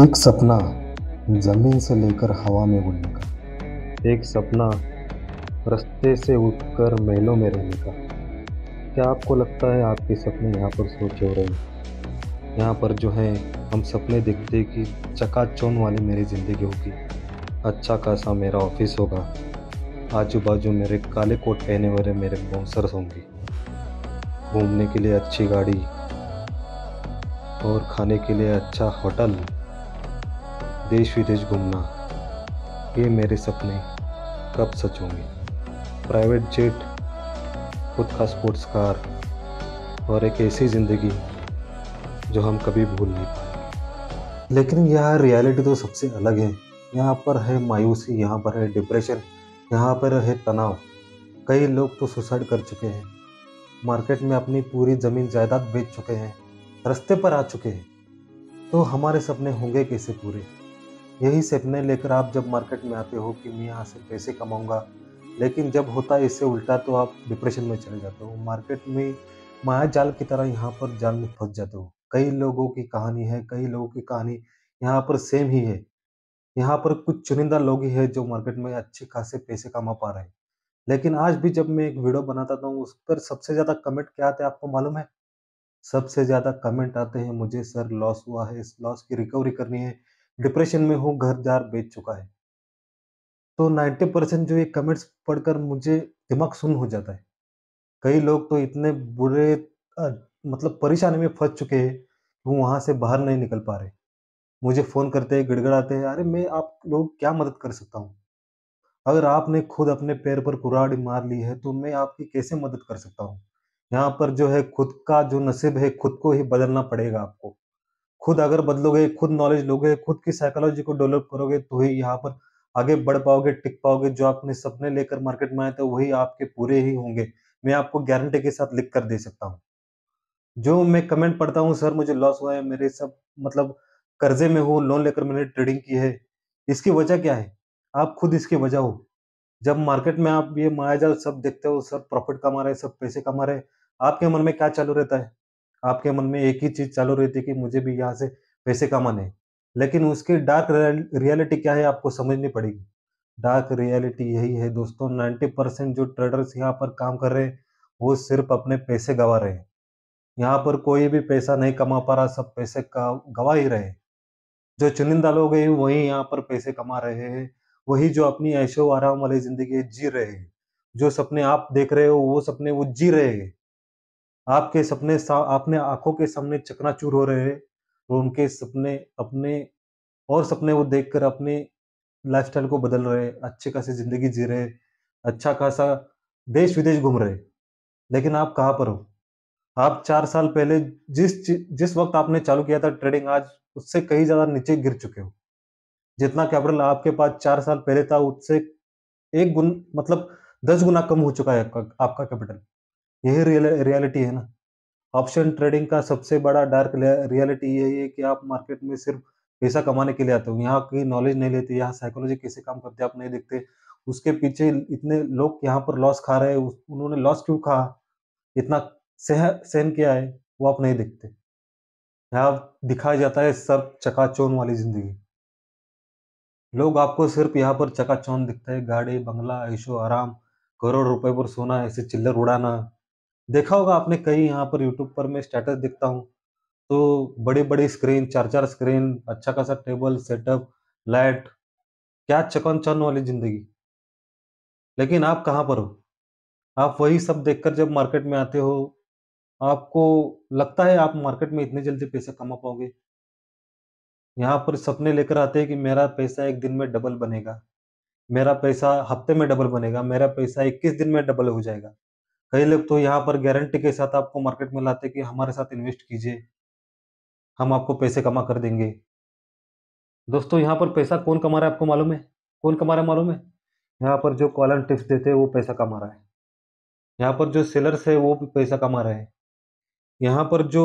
एक सपना ज़मीन से लेकर हवा में उड़ने का एक सपना रास्ते से उठकर महलों में रहने का क्या आपको लगता है आपके सपने यहाँ पर सोचे हो रहे हैं यहाँ पर जो है हम सपने देखते कि चकाचौन वाली मेरी ज़िंदगी होगी अच्छा खासा मेरा ऑफिस होगा आजू बाजू मेरे काले कोट पहने वाले मेरे बाउंसर्स होंगे घूमने के लिए अच्छी गाड़ी और खाने के लिए अच्छा होटल देश विदेश घूमना ये मेरे सपने कब सच होंगे प्राइवेट जेट खुद का स्पोर्ट्स कार और एक ऐसी ज़िंदगी जो हम कभी भूल नहीं पाए लेकिन यह रियलिटी तो सबसे अलग है यहाँ पर है मायूसी यहाँ पर है डिप्रेशन यहाँ पर है तनाव कई लोग तो सुसाइड कर चुके हैं मार्केट में अपनी पूरी ज़मीन जायदाद बेच चुके हैं रास्ते पर आ चुके हैं तो हमारे सपने होंगे कैसे पूरे यही सपने लेकर आप जब मार्केट में आते हो कि मैं यहाँ से पैसे कमाऊँगा लेकिन जब होता है इससे उल्टा तो आप डिप्रेशन में चले जाते हो मार्केट में माया जाल की तरह यहाँ पर जाल में फंस जाते हो कई लोगों की कहानी है कई लोगों की कहानी यहाँ पर सेम ही है यहाँ पर कुछ चुनिंदा लोग ही है जो मार्केट में अच्छे खासे पैसे कमा पा रहे हैं लेकिन आज भी जब मैं एक वीडियो बनाता था उस पर सबसे ज़्यादा कमेंट क्या आते हैं आपको मालूम है सबसे ज़्यादा कमेंट आते हैं मुझे सर लॉस हुआ है इस लॉस की रिकवरी करनी है डिप्रेशन में हूँ घर जार बेच चुका है तो 90 परसेंट जो ये कमेंट्स पढ़कर मुझे दिमाग सुन हो जाता है कई लोग तो इतने बुरे आ, मतलब परेशानी में फंस चुके हैं वो वहाँ से बाहर नहीं निकल पा रहे मुझे फ़ोन करते हैं गड़गड़ाते हैं अरे मैं आप लोग क्या मदद कर सकता हूँ अगर आपने खुद अपने पैर पर कुराड़ मार ली है तो मैं आपकी कैसे मदद कर सकता हूँ यहाँ पर जो है खुद का जो नसीब है खुद को ही बदलना पड़ेगा आपको खुद अगर बदलोगे खुद नॉलेज लोगे खुद की साइकोलॉजी को डेवलप करोगे तो ही यहाँ पर आगे बढ़ पाओगे टिक पाओगे जो आपने सपने लेकर मार्केट में आए थे वही आपके पूरे ही होंगे मैं आपको गारंटी के साथ लिख कर दे सकता हूँ जो मैं कमेंट पढ़ता हूँ सर मुझे लॉस हुआ है मेरे सब मतलब कर्जे में हो लोन लेकर मैंने ट्रेडिंग की है इसकी वजह क्या है आप खुद इसकी वजह हो जब मार्केट में आप ये मायाजाल सब देखते हो सर प्रॉफिट कमा रहे सब पैसे कमा रहे आपके मन में क्या चालू रहता है आपके मन में एक ही चीज चालू रहती है कि मुझे भी यहाँ से पैसे कमाने लेकिन उसकी डार्क रियलिटी क्या है आपको समझनी पड़ेगी डार्क रियलिटी यही है दोस्तों नाइन्टी परसेंट जो ट्रेडर्स यहाँ पर काम कर रहे हैं वो सिर्फ अपने पैसे गंवा रहे हैं यहाँ पर कोई भी पैसा नहीं कमा पा रहा सब पैसे गवा ही रहे जो चुनिंदा लोग हैं वही यहाँ पर पैसे कमा रहे हैं वही जो अपनी ऐशो आराम वाली जिंदगी जी रहे हैं जो सपने आप देख रहे हो वो सपने वो जी रहे हैं आपके सपने आपने आंखों के सामने चकनाचूर हो रहे हैं और तो उनके सपने अपने और सपने वो देखकर अपने लाइफस्टाइल को बदल रहे अच्छे खासी जिंदगी जी रहे अच्छा खासा देश विदेश घूम रहे लेकिन आप कहाँ पर हो आप चार साल पहले जिस जिस वक्त आपने चालू किया था ट्रेडिंग आज उससे कहीं ज़्यादा नीचे गिर चुके हो जितना कैपिटल आपके पास चार साल पहले था उससे एक गुन मतलब दस गुना कम हो चुका है आपका आपका कैपिटल यही रियल रियलिटी है ना ऑप्शन ट्रेडिंग का सबसे बड़ा डार्क रियलिटी यही है कि आप मार्केट में सिर्फ पैसा कमाने के लिए आते हो यहाँ की नॉलेज नहीं लेते यहाँ साइकोलॉजी कैसे काम करते आप नहीं देखते उसके पीछे इतने लोग यहाँ पर लॉस खा रहे हैं उन्होंने लॉस क्यों खा इतना सह सहन किया है वो आप नहीं देखते यहाँ दिखाया जाता है सर्फ चकाचौन वाली जिंदगी लोग आपको सिर्फ यहाँ पर चकाचौन दिखता है गाड़ी बंगला ऐशो आराम करोड़ रुपए पर सोना ऐसे चिल्लर उड़ाना देखा होगा आपने कई यहाँ पर यूट्यूब पर मैं स्टेटस देखता हूँ तो बड़े बड़े स्क्रीन चार चार स्क्रीन अच्छा खासा टेबल सेटअप लाइट क्या चकन चन वाली जिंदगी लेकिन आप कहाँ पर हो आप वही सब देखकर जब मार्केट में आते हो आपको लगता है आप मार्केट में इतने जल्दी पैसा कमा पाओगे यहाँ पर सपने लेकर आते हैं कि मेरा पैसा एक दिन में डबल बनेगा मेरा पैसा हफ्ते में डबल बनेगा मेरा पैसा इक्कीस दिन में डबल हो जाएगा कई लोग तो यहाँ पर गारंटी के साथ आपको मार्केट में लाते कि हमारे साथ इन्वेस्ट कीजिए हम आपको पैसे कमा कर देंगे दोस्तों यहाँ पर पैसा कौन कमा रहा है आपको मालूम है कौन कमा रहा है मालूम है यहाँ पर जो कॉलर टिप्स देते हैं वो पैसा कमा रहा है यहाँ पर जो सेलर्स है वो भी पैसा कमा रहे हैं यहाँ पर जो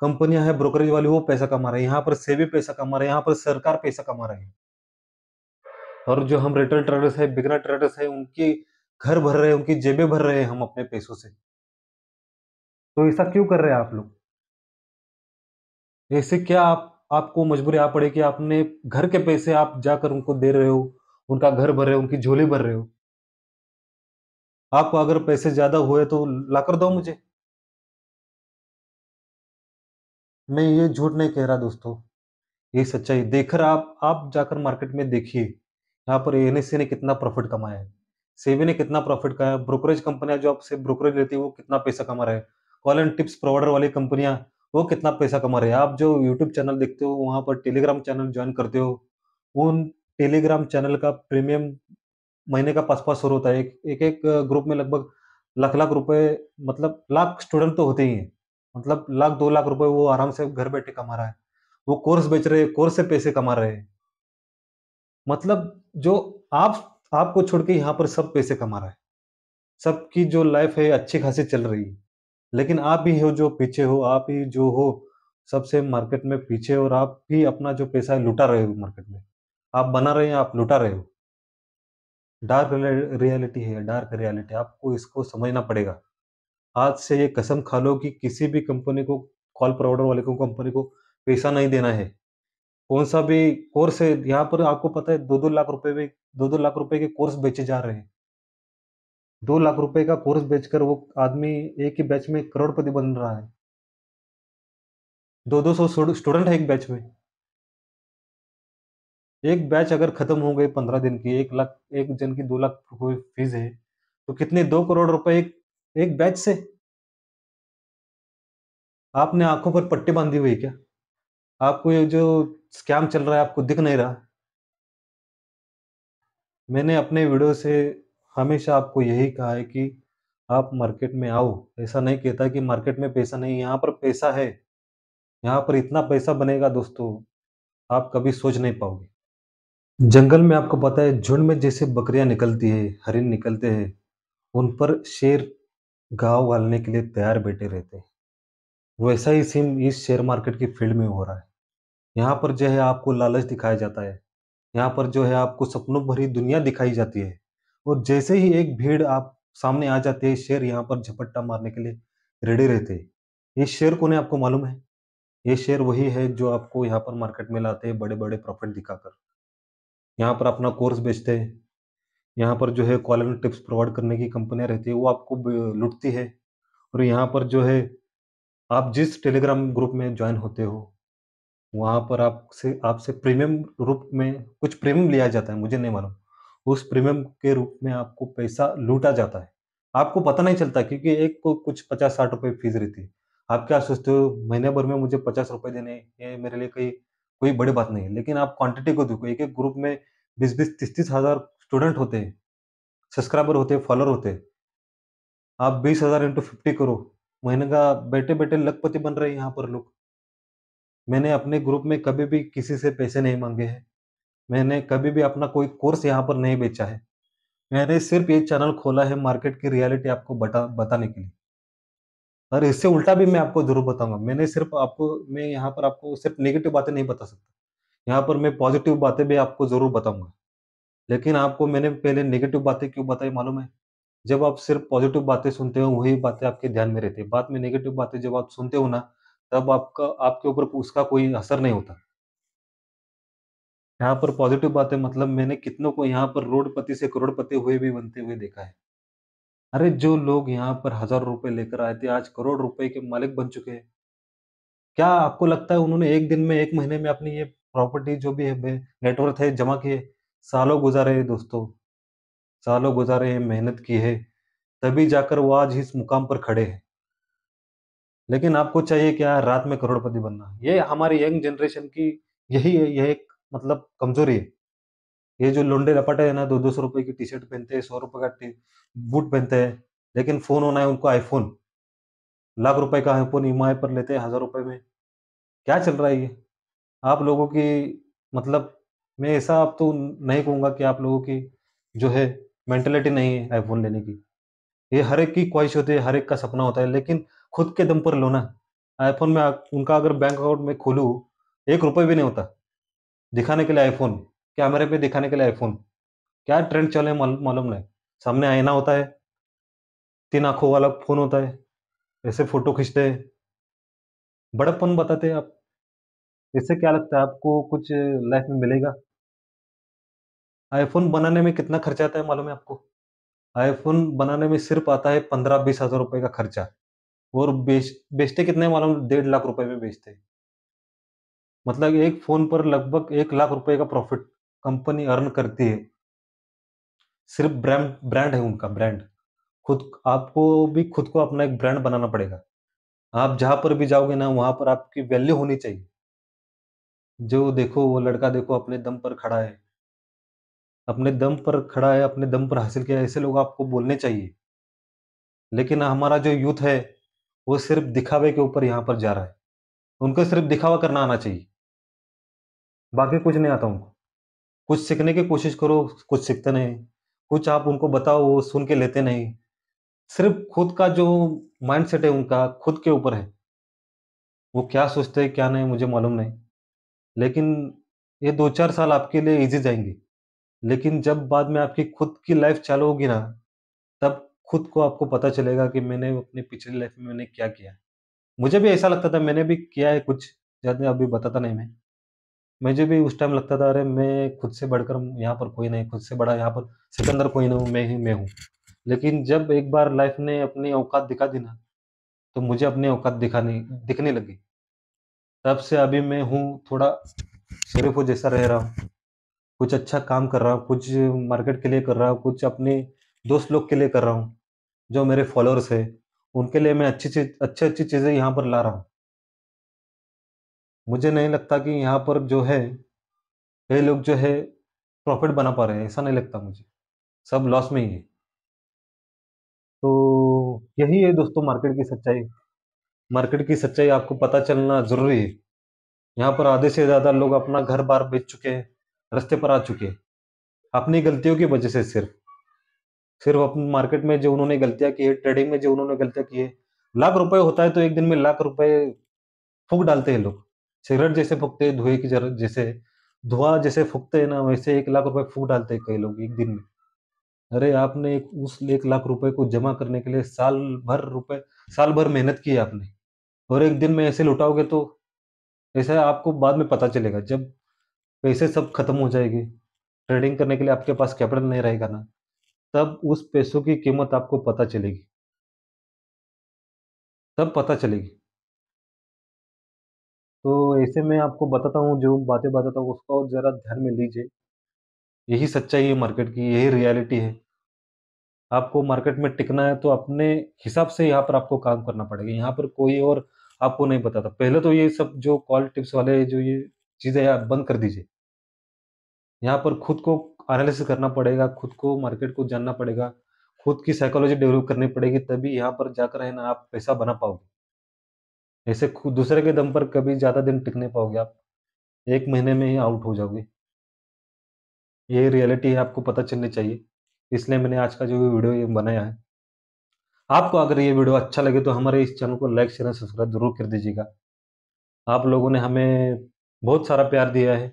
कंपनियां हैं ब्रोकरेज वाली वो पैसा कमा रहे हैं यहाँ पर सेवी पैसा कमा रहे हैं यहाँ पर सरकार पैसा कमा रहे हैं और जो हम रिटेल ट्रेडर्स है बिगनर ट्रेडर्स है उनकी घर भर रहे हैं उनकी जेबें भर रहे हैं हम अपने पैसों से तो ऐसा क्यों कर रहे हैं आप लोग ऐसे क्या आप आपको मजबूरी आ पड़े कि आपने घर के पैसे आप जाकर उनको दे रहे हो उनका घर भर रहे हो उनकी झोली भर रहे हो आपको अगर पैसे ज्यादा हुए तो ला कर दो मुझे मैं ये झूठ नहीं कह रहा दोस्तों ये सच्चाई देखकर आप आप जाकर मार्केट में देखिए यहाँ पर एन ने कितना प्रॉफिट कमाया है सेबी ने कितना प्रॉफिट का है ब्रोकरेज कंपनियां जो आपसे ब्रोकरेज लेती है वो कितना पैसा कमा रहे हैं कॉल एंड टिप्स प्रोवाइडर वाली कंपनियां वो कितना पैसा कमा रहे हैं आप जो यूट्यूब चैनल देखते हो वहां पर टेलीग्राम चैनल ज्वाइन करते हो उन टेलीग्राम चैनल का प्रीमियम महीने का पास पाँच सौ होता है एक एक, ग्रुप में लगभग लाख लाख रुपए मतलब लाख स्टूडेंट तो होते ही हैं मतलब लाख दो लाख रुपए वो आराम से घर बैठे कमा रहा है वो कोर्स बेच रहे कोर्स से पैसे कमा रहे हैं मतलब जो आप आपको छोड़ के यहाँ पर सब पैसे कमा रहा है सबकी जो लाइफ है अच्छी खासी चल रही है लेकिन आप ही हो जो पीछे हो आप ही जो हो सबसे मार्केट में पीछे और आप भी अपना जो पैसा है लुटा रहे हो मार्केट में आप बना रहे हैं आप लुटा रहे हो डार्क रियलिटी है डार्क रियलिटी आपको इसको समझना पड़ेगा आज से ये कसम खा लो कि किसी भी कंपनी को कॉल प्रोवाइडर वाले को कंपनी को पैसा नहीं देना है कौन सा भी कोर्स है यहाँ पर आपको पता है दो दो लाख रुपए में दो दो लाख रुपए के कोर्स बेचे जा रहे हैं दो लाख रुपए का कोर्स बेचकर वो आदमी एक ही बैच में करोड़पति बन रहा है दो दो सौ स्टूडेंट है एक बैच में एक बैच अगर खत्म हो गई पंद्रह दिन की एक लाख एक जन की दो लाख रुपए फीस है तो कितने दो करोड़ रुपए एक एक बैच से आपने आंखों पर पट्टी बांधी हुई क्या आपको ये जो स्कैम चल रहा है आपको दिख नहीं रहा मैंने अपने वीडियो से हमेशा आपको यही कहा है कि आप मार्केट में आओ ऐसा नहीं कहता कि मार्केट में पैसा नहीं यहाँ पर पैसा है यहाँ पर इतना पैसा बनेगा दोस्तों आप कभी सोच नहीं पाओगे जंगल में आपको पता है झुंड में जैसे बकरियां निकलती है हरिन निकलते हैं उन पर शेर गांव वालने के लिए तैयार बैठे रहते हैं वैसा ही सीम इस शेयर मार्केट की फील्ड में हो रहा है यहाँ पर जो है आपको लालच दिखाया जाता है यहाँ पर जो है आपको सपनों भरी दुनिया दिखाई जाती है और जैसे ही एक भीड़ आप सामने आ जाती है शेर यहाँ पर झपट्टा मारने के लिए रेडी रहते हैं ये शेर कौन है आपको मालूम है ये शेयर वही है जो आपको यहाँ पर मार्केट में लाते हैं बड़े बड़े प्रॉफिट दिखाकर यहाँ पर अपना कोर्स बेचते हैं यहाँ पर जो है क्वालिटी टिप्स प्रोवाइड करने की कंपनियाँ रहती है वो आपको लुटती है और यहाँ पर जो है आप जिस टेलीग्राम ग्रुप में ज्वाइन होते हो वहाँ पर आपसे आपसे प्रीमियम रूप में कुछ प्रीमियम लिया जाता है मुझे नहीं मालूम उस प्रीमियम के रूप में आपको पैसा लूटा जाता है आपको पता नहीं चलता क्योंकि एक को कुछ पचास साठ रुपये फीस रहती है आप क्या सोचते हो महीने भर में मुझे पचास रुपये देने ये मेरे लिए कोई कोई बड़ी बात नहीं है लेकिन आप क्वांटिटी को देखो एक एक ग्रुप में बीस बीस तीस तीस हज़ार स्टूडेंट होते हैं सब्सक्राइबर होते हैं फॉलोअर होते हैं आप बीस हज़ार इंटू फिफ्टी करो महीने का बैठे बैठे लखपति बन रहे हैं यहाँ पर लोग मैंने अपने ग्रुप में कभी भी किसी से पैसे नहीं मांगे हैं मैंने कभी भी अपना कोई कोर्स यहाँ पर नहीं बेचा है मैंने सिर्फ ये चैनल खोला है मार्केट की रियलिटी आपको बता बताने के लिए और इससे उल्टा भी मैं आपको जरूर बताऊंगा मैंने सिर्फ आपको मैं यहाँ पर आपको सिर्फ नेगेटिव बातें नहीं बता सकता यहाँ पर मैं पॉजिटिव बातें भी आपको जरूर बताऊंगा लेकिन आपको मैंने पहले नेगेटिव बातें क्यों बताई मालूम है जब आप सिर्फ पॉजिटिव बातें सुनते हो वही बातें आपके ध्यान में रहती है बाद में नेगेटिव बातें जब आप सुनते हो ना तब आपका आपके ऊपर उसका कोई असर नहीं होता यहाँ पर पॉजिटिव बात है मतलब मैंने कितनों को यहाँ पर रोडपति से करोड़पति हुए भी बनते हुए देखा है अरे जो लोग यहाँ पर हजार रुपए लेकर आए थे आज करोड़ रुपए के मालिक बन चुके हैं क्या आपको लगता है उन्होंने एक दिन में एक महीने में अपनी ये प्रॉपर्टी जो भी है नेटवर्क है जमा किए सालों गुजारे है दोस्तों सालों गुजारे हैं मेहनत की है तभी जाकर वो आज इस मुकाम पर खड़े हैं लेकिन आपको चाहिए क्या रात में करोड़पति बनना ये हमारी यंग जनरेशन की यही है यह एक मतलब कमजोरी है ये जो लुंडे लपटे हैं ना दो दो सौ रुपए की टी शर्ट पहनते हैं सौ रुपए का बूट पहनते हैं लेकिन फोन होना है उनको आईफोन लाख रुपए का आईफोन ई e पर लेते हैं हजार रुपए में क्या चल रहा है ये आप लोगों की मतलब मैं ऐसा आप तो नहीं कहूँगा कि आप लोगों की जो है मेंटेलिटी नहीं है आईफोन लेने की ये हर एक की ख्वाहिश होती है हर एक का सपना होता है लेकिन खुद के दम पर लो ना आईफोन में उनका अगर बैंक अकाउंट में खोलूँ एक रुपये भी नहीं होता दिखाने के लिए आईफोन कैमरे पे दिखाने के लिए आईफोन क्या ट्रेंड चले मालूम नहीं सामने आईना होता है तीन आंखों वाला फोन होता है ऐसे फोटो खींचते हैं बड़प्पन बताते हैं आप इससे क्या लगता है आपको कुछ लाइफ में मिलेगा आईफोन बनाने में कितना खर्चा आता है मालूम है आपको आईफोन बनाने में सिर्फ आता है पंद्रह बीस हजार रुपए का खर्चा और बेच बेचते कितने मालूम डेढ़ लाख रुपए में बेचते मतलब एक फोन पर लगभग एक लाख रुपए का प्रॉफिट कंपनी अर्न करती है सिर्फ ब्रांड ब्रांड है उनका ब्रांड खुद आपको भी खुद को अपना एक ब्रांड बनाना पड़ेगा आप जहां पर भी जाओगे ना वहां पर आपकी वैल्यू होनी चाहिए जो देखो वो लड़का देखो अपने दम पर खड़ा है अपने दम पर खड़ा है अपने दम पर हासिल किया ऐसे लोग आपको बोलने चाहिए लेकिन हमारा जो यूथ है वो सिर्फ दिखावे के ऊपर यहाँ पर जा रहा है उनको सिर्फ दिखावा करना आना चाहिए बाकी कुछ नहीं आता उनको कुछ सीखने की कोशिश करो कुछ सीखते नहीं कुछ आप उनको बताओ वो सुन के लेते नहीं सिर्फ खुद का जो माइंडसेट है उनका खुद के ऊपर है वो क्या सोचते हैं क्या नहीं मुझे मालूम नहीं लेकिन ये दो चार साल आपके लिए इजी जाएंगे लेकिन जब बाद में आपकी खुद की लाइफ चालू होगी ना तब खुद को आपको पता चलेगा कि मैंने अपनी पिछली लाइफ में मैंने क्या किया मुझे भी ऐसा लगता था मैंने भी किया है कुछ ज़्यादा अभी बताता नहीं मैं मुझे भी उस टाइम लगता था अरे मैं खुद से बढ़कर यहाँ पर कोई नहीं खुद से बड़ा यहाँ पर सिकंदर कोई नहीं हूँ मैं ही मैं हूँ लेकिन जब एक बार लाइफ ने अपनी औकात दिखा दी ना तो मुझे अपनी औकात दिखाने दिखने लगी तब से अभी मैं हूँ थोड़ा शरीफों जैसा रह रहा हूँ कुछ अच्छा काम कर रहा हूँ कुछ मार्केट के लिए कर रहा हूँ कुछ अपने दोस्त लोग के लिए कर रहा हूँ जो मेरे फॉलोअर्स है उनके लिए मैं अच्छी चीज अच्छी अच्छी चीज़ें यहाँ पर ला रहा हूँ मुझे नहीं लगता कि यहाँ पर जो है कई लोग जो है प्रॉफिट बना पा रहे हैं ऐसा नहीं लगता मुझे सब लॉस में ही है तो यही है दोस्तों मार्केट की सच्चाई मार्केट की सच्चाई आपको पता चलना ज़रूरी है यहाँ पर आधे से ज़्यादा लोग अपना घर बार बेच चुके हैं रस्ते पर आ चुके हैं अपनी गलतियों की वजह से सिर्फ वो अपने मार्केट में जो उन्होंने गलतियां की है ट्रेडिंग में जो उन्होंने गलतियां की है लाख रुपए होता है तो एक दिन में लाख रुपए फूक डालते हैं लोग सिगरेट जैसे फूकते हैं धुएं की जरूरत जैसे धुआं जैसे फूकते हैं ना वैसे एक लाख रुपए फूक डालते हैं कई लोग एक दिन में अरे आपने एक उस एक लाख रुपए को जमा करने के लिए साल भर रुपए साल भर मेहनत की है आपने और एक दिन में ऐसे लुटाओगे तो ऐसा आपको बाद में पता चलेगा जब पैसे सब खत्म हो जाएगी ट्रेडिंग करने के लिए आपके पास कैपिटल नहीं रहेगा ना तब उस पैसों की कीमत आपको पता चलेगी तब पता चलेगी तो ऐसे में आपको बताता हूँ जो बातें बताता हूँ उसको ज़रा ध्यान में लीजिए यही सच्चाई है मार्केट की यही रियलिटी है आपको मार्केट में टिकना है तो अपने हिसाब से यहाँ पर आपको काम करना पड़ेगा यहाँ पर कोई और आपको नहीं बताता पहले तो ये सब जो कॉल टिप्स वाले जो ये चीज़ें आप बंद कर दीजिए यहाँ पर खुद को एनालिसिस करना पड़ेगा खुद को मार्केट को जानना पड़ेगा खुद की साइकोलॉजी डेवलप करनी पड़ेगी तभी यहाँ पर जाकर है ना आप पैसा बना पाओगे ऐसे खुद दूसरे के दम पर कभी ज़्यादा दिन टिक नहीं पाओगे आप एक महीने में ही आउट हो जाओगे ये रियलिटी है आपको पता चलनी चाहिए इसलिए मैंने आज का जो वीडियो ये बनाया है आपको अगर ये वीडियो अच्छा लगे तो हमारे इस चैनल को लाइक शेयर सब्सक्राइब जरूर कर दीजिएगा आप लोगों ने हमें बहुत सारा प्यार दिया है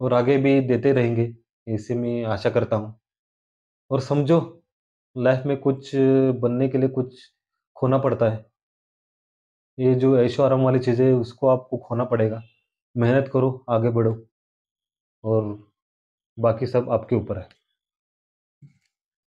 और आगे भी देते रहेंगे ऐसे मैं आशा करता हूँ और समझो लाइफ में कुछ बनने के लिए कुछ खोना पड़ता है ये जो ऐशो आराम वाली चीज़ें उसको आपको खोना पड़ेगा मेहनत करो आगे बढ़ो और बाकी सब आपके ऊपर है